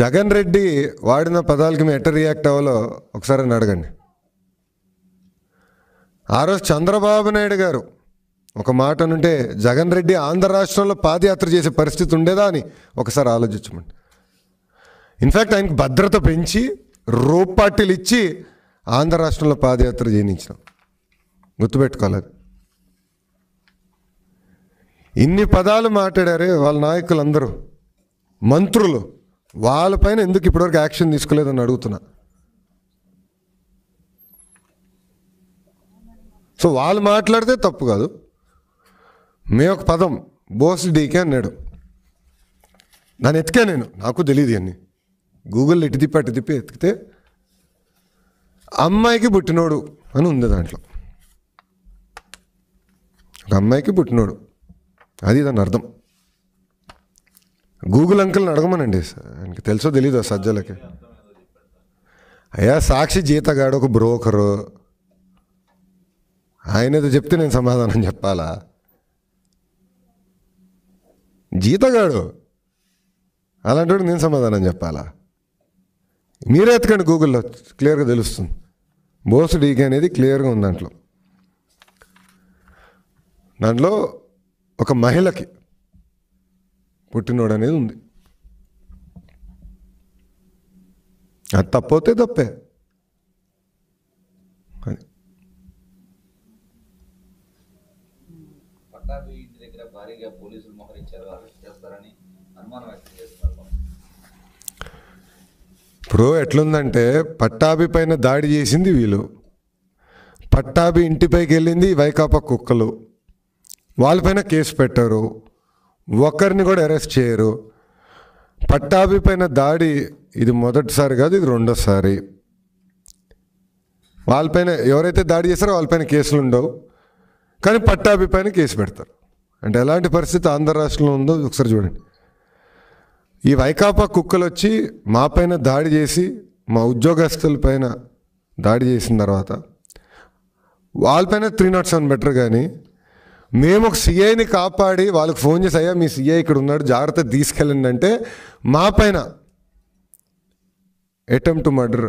జగన్ రెడ్డి వాడిన పదాలకి మేము ఎట్ట రియాక్ట్ అవ్వాలో ఒకసారి అడగండి ఆ రోజు చంద్రబాబు నాయుడు గారు ఒక మాట అనుంటే జగన్ రెడ్డి ఆంధ్ర రాష్ట్రంలో పాదయాత్ర చేసే పరిస్థితి ఉండేదా అని ఒకసారి ఆలోచించమండి ఇన్ఫ్యాక్ట్ ఆయనకు భద్రత పెంచి రూపాటిలు ఇచ్చి ఆంధ్ర రాష్ట్రంలో పాదయాత్ర చేయించాం గుర్తుపెట్టుకోలేదు ఇన్ని పదాలు మాట్లాడారు వాళ్ళ నాయకులందరూ మంత్రులు వాళ్ళపైన ఎందుకు ఇప్పటివరకు యాక్షన్ తీసుకోలేదని అడుగుతున్నా సో వాళ్ళు మాట్లాడితే తప్పు కాదు మీ ఒక పదం బోస్ డీకే అన్నాడు నన్ను ఎతికా నేను నాకు తెలియదు అన్ని గూగుల్ ఇటు తిప్పి అటు తిప్పి ఎతికితే అమ్మాయికి పుట్టినోడు అని ఉంది దాంట్లో అమ్మాయికి పుట్టినోడు అది దాని అర్థం గూగుల్ అంకుల్ని అడగమనండి ఆయనకి తెలుసో తెలీదు ఆ సజ్జలకి అయ్యా సాక్షి జీతగాడు ఒక బ్రోకరు ఆయన ఏదో చెప్తే నేను సమాధానం చెప్పాలా జీతగాడు అలాంటి నేను సమాధానం చెప్పాలా మీరే ఎత్తకండి గూగుల్లో క్లియర్గా తెలుస్తుంది బోస్ డీకే అనేది క్లియర్గా ఉంది దాంట్లో దాంట్లో ఒక మహిళకి పుట్టినోడు అనేది ఉంది అది తప్పవుతే తప్పే ఇప్పుడు ఎట్లుందంటే పట్టాభి పైన దాడి చేసింది వీళ్ళు పట్టాభి ఇంటిపైకి వెళ్ళింది వైకాపా కుక్కలు వాళ్ళపైన కేసు పెట్టారు ఒకరిని కూడా అరెస్ట్ చేయరు పట్టాభి పైన దాడి ఇది మొదటిసారి కాదు ఇది రెండోసారి వాళ్ళపైన ఎవరైతే దాడి చేస్తారో వాళ్ళపైన కేసులు ఉండవు కానీ పట్టాభి పైన కేసు పెడతారు అంటే ఎలాంటి పరిస్థితి ఆంధ్ర రాష్ట్రంలో ఉందో ఒకసారి చూడండి ఈ వైకాపా కుక్కలు వచ్చి మా పైన దాడి చేసి మా ఉద్యోగస్తుల పైన దాడి చేసిన తర్వాత వాళ్ళపైన త్రీ నాట్ సెవెన్ బెటర్ కానీ మేము ఒక సిఐని కాపాడి వాళ్ళకి ఫోన్ చేసి అయ్యా మీ సిఐ ఇక్కడ ఉన్నాడు జాగ్రత్త తీసుకెళ్ళండి అంటే మా పైన అటెంప్ట్ మర్డర్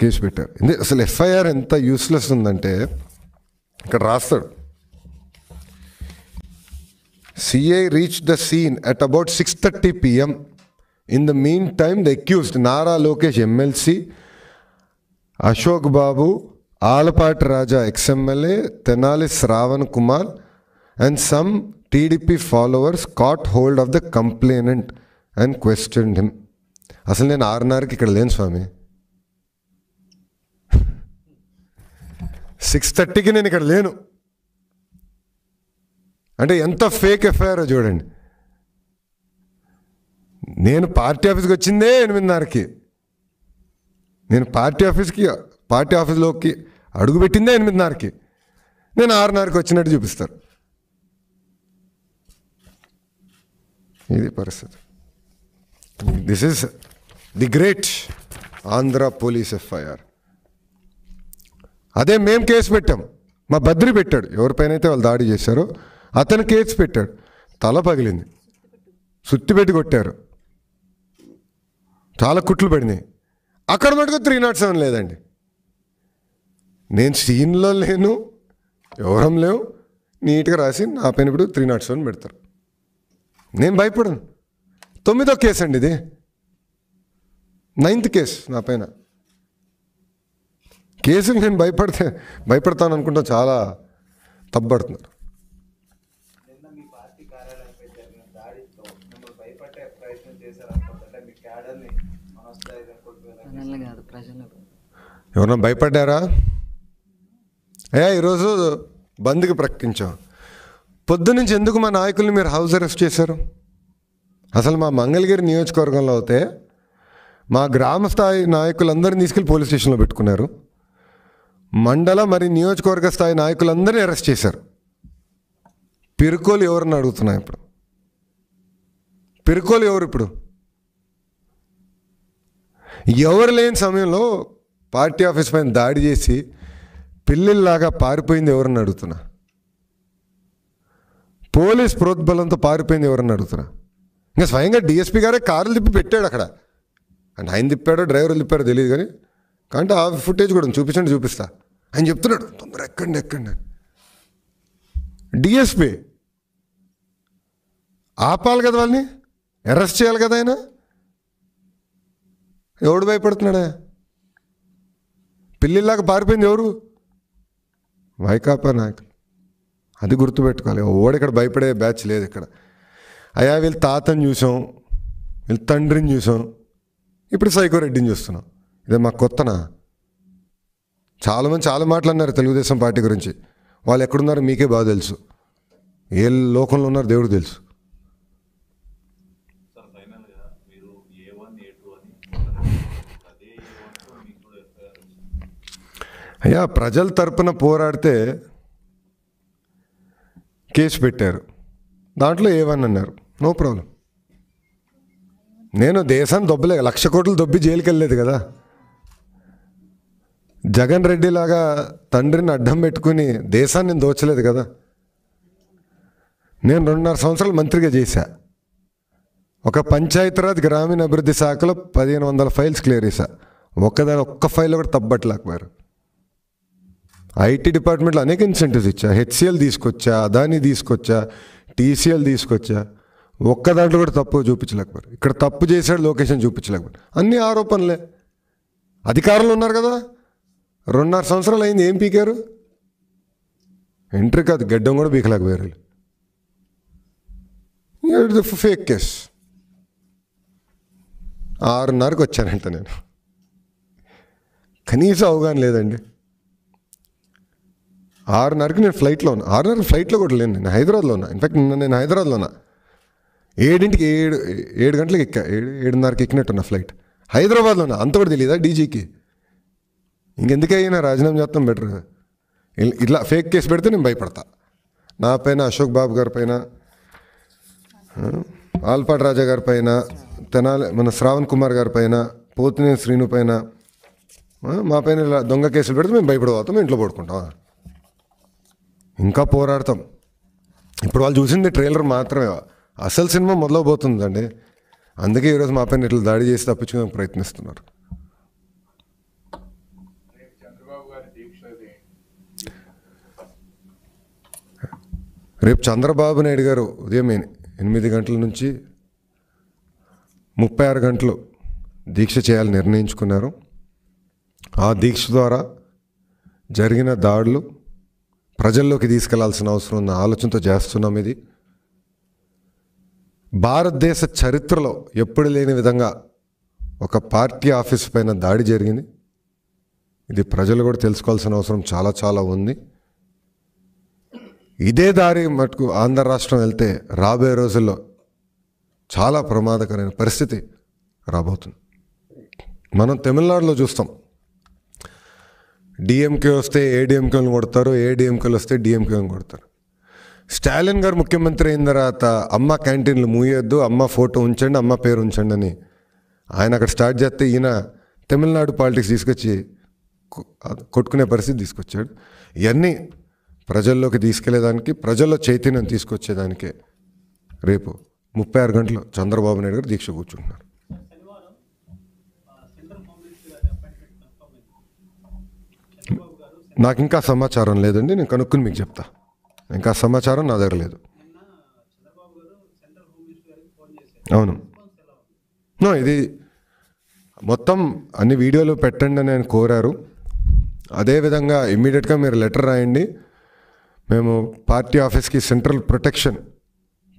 కేసు పెట్టారు అసలు ఎఫ్ఐఆర్ ఎంత యూస్లెస్ ఉందంటే ఇక్కడ రాస్తాడు CI reach the scene at about six thirty PM in the mean time the accused Nara Lokesh MLC Ashok Babu Alapati Raja ex MLA Tenali Sravan Kumar and some TDP followers caught hold of the complainant and question him అసలు నేను ఆరున్నరకి ఇక్కడ లేను స్వామి six థర్టీకి నేను ఇక్కడ లేను అంటే ఎంత ఫేక్ ఎఫ్ఐఆర్ చూడండి నేను పార్టీ ఆఫీస్కి వచ్చిందే ఎనిమిదిన్నరకి నేను పార్టీ ఆఫీస్కి పార్టీ ఆఫీస్లోకి అడుగుపెట్టిందే ఎనిమిదిన్నరకి నేను ఆరున్నరకి వచ్చినట్టు చూపిస్తారు ఇది పరిస్థితి this is the great Andhra police FIR అదే మేము కేసు పెట్టాం మా బద్రి పెట్టాడు ఎవరిపైనైతే వాళ్ళు దాడి చేశారో అతను కేసు పెట్టాడు తల పగిలింది సుత్తి పెట్టి కొట్టారు చాలా కుట్లు పడినాయి అక్కడ మటుకు త్రీ నాట్ సెవెన్ లేదండి నేను సీన్లో లేను ఎవరం లేవు నీట్గా రాసి నా పైన ఇప్పుడు త్రీ నాట్ సెవెన్ పెడతారు నేను భయపడను తొమ్మిదో కేసు అండి ఇది నైన్త్ కేసు నా పైన కేసుకి నేను భయపడితే భయపడతాను అనుకుంటా చాలా తప్పబడుతున్నారు ఎవరన్నా భయపడ్డారా ఏ ఈరోజు బంద్కి ప్రకటించాం పొద్దునుంచి ఎందుకు మా నాయకుల్ని మీరు హౌస్ అరెస్ట్ చేశారు అసలు మా మంగళగిరి నియోజకవర్గంలో అయితే మా గ్రామ స్థాయి నాయకులందరినీ తీసుకెళ్ళి పోలీస్ స్టేషన్లో పెట్టుకున్నారు మండల మరి నియోజకవర్గ స్థాయి నాయకులందరినీ అరెస్ట్ చేశారు పిరుకోలు ఎవరని అడుగుతున్నాయి ఇప్పుడు పిరుకోలు ఎవరు ఇప్పుడు ఎవరు లేని సమయంలో పార్టీ ఆఫీస్ పైన దాడి చేసి పిల్లల్లాగా పారిపోయింది ఎవరని అడుగుతున్నా పోలీస్ ప్రోద్బలంతో పారిపోయింది ఎవరన్నా అడుగుతున్నా ఇంకా స్వయంగా డిఎస్పీ గారే కార్లు తిప్పి పెట్టాడు అక్కడ అండ్ ఆయన తిప్పాడో డ్రైవర్ తిప్పాడో తెలియదు కానీ కంటే ఆ ఫుటేజ్ కూడా చూపించండి చూపిస్తా ఆయన చెప్తున్నాడు తొందర ఎక్కండి ఎక్కండి డిఎస్పీ ఆపాలి కదా వాళ్ళని అరెస్ట్ చేయాలి కదా ఆయన ఎవడు భయపడుతున్నాడా పిల్లిలాగా పారిపోయింది ఎవరు వైకాపా నాయకులు అది గుర్తుపెట్టుకోవాలి ఇక్కడ భయపడే బ్యాచ్ లేదు ఇక్కడ అయా వీళ్ళు తాతని చూసాం వీళ్ళు తండ్రిని చూసాం ఇప్పుడు సైకోరెడ్డిని చూస్తున్నాం ఇదే మాకు కొత్తనా చాలామంది చాలా మాటలు అన్నారు తెలుగుదేశం పార్టీ గురించి వాళ్ళు ఎక్కడున్నారో మీకే బాగా తెలుసు ఏ లోకంలో ఉన్నారో దేవుడు తెలుసు అయ్యా ప్రజల తరపున పోరాడితే కేసు పెట్టారు దాంట్లో ఏవని అన్నారు నో ప్రాబ్లం నేను దేశాన్ని దొబ్బలే లక్ష కోట్లు దొబ్బి జైలుకి వెళ్ళలేదు కదా జగన్ రెడ్డి లాగా తండ్రిని అడ్డం పెట్టుకుని దేశాన్ని నేను దోచలేదు కదా నేను రెండున్నర సంవత్సరాలు మంత్రిగా చేశా ఒక పంచాయతీరాజ్ గ్రామీణ అభివృద్ధి శాఖలో పదిహేను వందల ఫైల్స్ క్లియర్ చేశా ఒక్కదాని ఒక్క ఫైల్ కూడా తప్పట్లేకపోయారు ఐటీ డిపార్ట్మెంట్లో అనేక ఇన్సెంటివ్స్ ఇచ్చా హెచ్సిఎల్ తీసుకొచ్చా అదాని తీసుకొచ్చా టీసీఎల్ తీసుకొచ్చా ఒక్క దాంట్లో కూడా తప్పు చూపించలేకపోయారు ఇక్కడ తప్పు చేశాడు లొకేషన్ చూపించలేకపోయారు అన్ని ఆరోపణలే అధికారులు ఉన్నారు కదా రెండున్నర సంవత్సరాలు అయింది ఏం పీకారు ఎంట్రీ కాదు గడ్డం కూడా పీకలేకపోయారు ఫేక్ కేస్ ఆరున్నరకు వచ్చానంట నేను కనీసం అవగాహన లేదండి ఆరున్నరకి నేను ఫ్లైట్లో ఉన్నా ఆరున్నర ఫ్లైట్లో కూడా లేను నేను హైదరాబాద్లో ఉన్నా ఇన్ఫాక్ట్ నిన్న నేను హైదరాబాద్లో ఉన్నా ఏడింటికి ఏడు ఏడు గంటలకు ఎక్కా ఏడు ఏడున్నరకి ఎక్కినట్టున్న ఫ్లైట్ హైదరాబాద్లో ఉన్నా అంత కూడా తెలియదా డీజీకి ఇంకెందుకైనా రాజీనామా చేస్తాం బెటర్ ఇట్లా ఫేక్ కేసు పెడితే నేను భయపడతా నా పైన అశోక్ బాబు గారి పైన ఆల్పాటి రాజా గారి పైన తెనాలి మన శ్రావణ్ కుమార్ గారి పైన పోతినే శ్రీను పైన మా పైన ఇలా దొంగ కేసులు పెడితే మేము మేము ఇంట్లో పడుకుంటాం ఇంకా పోరాడతాం ఇప్పుడు వాళ్ళు చూసింది ట్రైలర్ మాత్రమే అసలు సినిమా మొదలవబోతుందండి అందుకే ఈరోజు మా పైన ఇట్లా దాడి చేసి తప్పించుకోవడానికి ప్రయత్నిస్తున్నారు రేపు చంద్రబాబు నాయుడు గారు ఉదయం ఎనిమిది గంటల నుంచి ముప్పై ఆరు గంటలు దీక్ష చేయాలని నిర్ణయించుకున్నారు ఆ దీక్ష ద్వారా జరిగిన దాడులు ప్రజల్లోకి తీసుకెళ్లాల్సిన అవసరం ఉన్న ఆలోచనతో చేస్తున్నాం ఇది భారతదేశ చరిత్రలో ఎప్పుడు లేని విధంగా ఒక పార్టీ ఆఫీస్ పైన దాడి జరిగింది ఇది ప్రజలు కూడా తెలుసుకోవాల్సిన అవసరం చాలా చాలా ఉంది ఇదే దారి మటుకు ఆంధ్ర రాష్ట్రం వెళ్తే రాబోయే రోజుల్లో చాలా ప్రమాదకరమైన పరిస్థితి రాబోతుంది మనం తమిళనాడులో చూస్తాం డిఎంకే వస్తే ఏడిఎంకేలను కొడతారు ఏడిఎంకేలు వస్తే డిఎంకేలను కొడతారు స్టాలిన్ గారు ముఖ్యమంత్రి అయిన తర్వాత అమ్మ క్యాంటీన్లు మూయొద్దు అమ్మ ఫోటో ఉంచండి అమ్మ పేరు ఉంచండి అని ఆయన అక్కడ స్టార్ట్ చేస్తే ఈయన తమిళనాడు పాలిటిక్స్ తీసుకొచ్చి కొట్టుకునే పరిస్థితి తీసుకొచ్చాడు ఇవన్నీ ప్రజల్లోకి తీసుకెళ్లేదానికి ప్రజల్లో చైతన్యం తీసుకొచ్చేదానికే రేపు ముప్పై ఆరు గంటలు చంద్రబాబు నాయుడు గారు దీక్ష కూర్చుంటున్నారు నాకు ఇంకా సమాచారం లేదండి నేను కనుక్కుని మీకు చెప్తా ఇంకా సమాచారం నా దగ్గర లేదు అవును ఇది మొత్తం అన్ని వీడియోలు పెట్టండి అని ఆయన కోరారు అదేవిధంగా ఇమ్మీడియట్గా మీరు లెటర్ రాయండి మేము పార్టీ ఆఫీస్కి సెంట్రల్ ప్రొటెక్షన్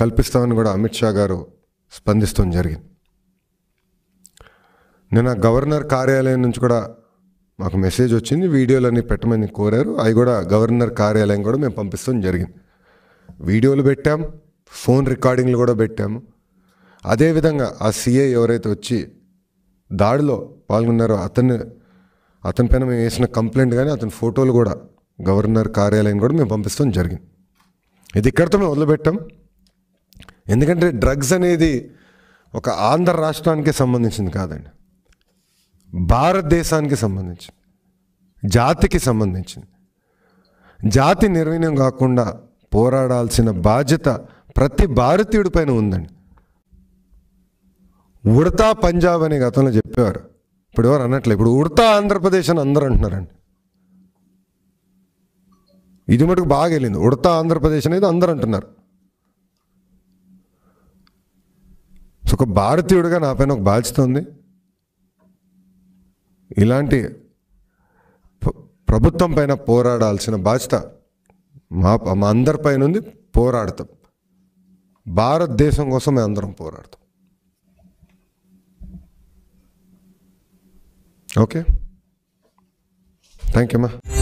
కల్పిస్తామని కూడా అమిత్ షా గారు స్పందిస్తుంది జరిగింది నేను గవర్నర్ కార్యాలయం నుంచి కూడా మాకు మెసేజ్ వచ్చింది వీడియోలన్నీ పెట్టమని కోరారు అవి కూడా గవర్నర్ కార్యాలయం కూడా మేము పంపిస్తాం జరిగింది వీడియోలు పెట్టాం ఫోన్ రికార్డింగ్లు కూడా పెట్టాము అదేవిధంగా ఆ సీఏ ఎవరైతే వచ్చి దాడిలో పాల్గొన్నారో అతను అతని పైన మేము వేసిన కంప్లైంట్ కానీ అతని ఫోటోలు కూడా గవర్నర్ కార్యాలయం కూడా మేము పంపిస్తాం జరిగింది ఇది ఇక్కడితో మేము వదిలిపెట్టాం ఎందుకంటే డ్రగ్స్ అనేది ఒక ఆంధ్ర రాష్ట్రానికే సంబంధించింది కాదండి భారతదేశానికి సంబంధించింది జాతికి సంబంధించింది జాతి నిర్వీణం కాకుండా పోరాడాల్సిన బాధ్యత ప్రతి భారతీయుడి పైన ఉందండి ఉడతా పంజాబ్ అనే గతంలో చెప్పేవారు ఇప్పుడు ఎవరు అన్నట్లే ఇప్పుడు ఉడతా ఆంధ్రప్రదేశ్ అని అందరు అంటున్నారండి ఇది మటుకు బాగా వెళ్ళింది ఉడతా ఆంధ్రప్రదేశ్ అనేది అందరు అంటున్నారు సో ఒక భారతీయుడిగా నా పైన ఒక బాధ్యత ఉంది ఇలాంటి ప్రభుత్వం పైన పోరాడాల్సిన బాధ్యత మా మా అందరిపైన ఉంది పోరాడతాం భారతదేశం కోసం మేము అందరం పోరాడతాం ఓకే థ్యాంక్ యూ మా